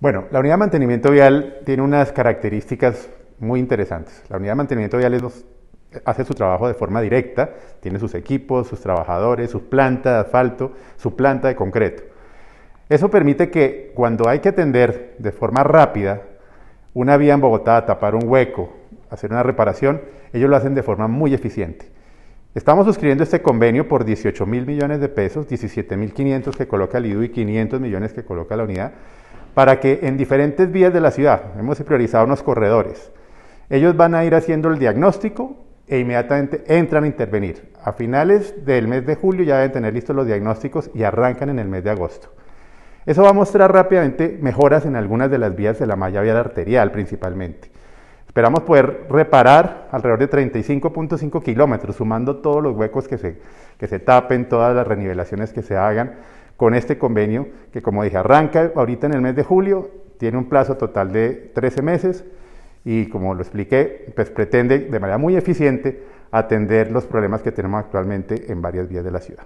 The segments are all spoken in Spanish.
Bueno, la unidad de mantenimiento vial tiene unas características muy interesantes. La unidad de mantenimiento vial hace su trabajo de forma directa, tiene sus equipos, sus trabajadores, su planta de asfalto, su planta de concreto. Eso permite que cuando hay que atender de forma rápida una vía en Bogotá, tapar un hueco, hacer una reparación, ellos lo hacen de forma muy eficiente. Estamos suscribiendo este convenio por 18 mil millones de pesos, 17 mil 500 que coloca el IDU y 500 millones que coloca la unidad para que en diferentes vías de la ciudad, hemos priorizado unos corredores, ellos van a ir haciendo el diagnóstico e inmediatamente entran a intervenir. A finales del mes de julio ya deben tener listos los diagnósticos y arrancan en el mes de agosto. Eso va a mostrar rápidamente mejoras en algunas de las vías de la malla vial arterial principalmente. Esperamos poder reparar alrededor de 35.5 kilómetros, sumando todos los huecos que se, que se tapen, todas las renivelaciones que se hagan con este convenio que, como dije, arranca ahorita en el mes de julio, tiene un plazo total de 13 meses y, como lo expliqué, pues pretende de manera muy eficiente atender los problemas que tenemos actualmente en varias vías de la ciudad.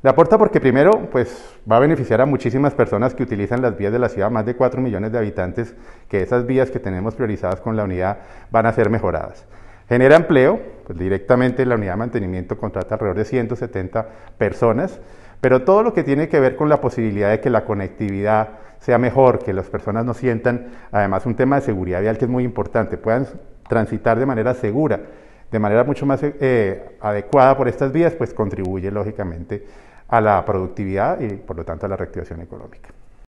Le aporta porque primero, pues va a beneficiar a muchísimas personas que utilizan las vías de la ciudad, más de 4 millones de habitantes, que esas vías que tenemos priorizadas con la unidad van a ser mejoradas. Genera empleo, pues directamente la unidad de mantenimiento contrata alrededor de 170 personas pero todo lo que tiene que ver con la posibilidad de que la conectividad sea mejor, que las personas no sientan, además un tema de seguridad vial que es muy importante, puedan transitar de manera segura, de manera mucho más eh, adecuada por estas vías, pues contribuye lógicamente a la productividad y por lo tanto a la reactivación económica.